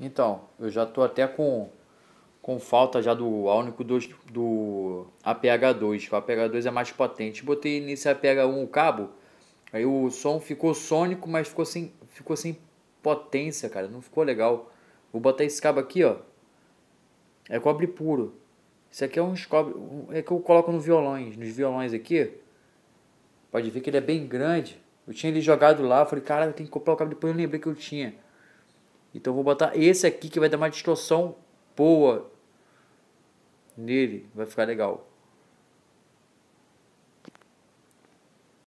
Então, eu já tô até com, com falta já do único 2 do, do APH2. O APH2 é mais potente. Botei nesse APH1 o cabo, aí o som ficou sônico, mas ficou sem, ficou sem potência, cara. Não ficou legal. Vou botar esse cabo aqui, ó. É cobre puro. Isso aqui é um cobre. É que eu coloco no violões. Nos violões aqui. Pode ver que ele é bem grande. Eu tinha ele jogado lá. Falei, cara, eu tenho que comprar o cabo. Depois eu lembrei que eu tinha. Então vou botar esse aqui que vai dar uma distorção boa nele, vai ficar legal.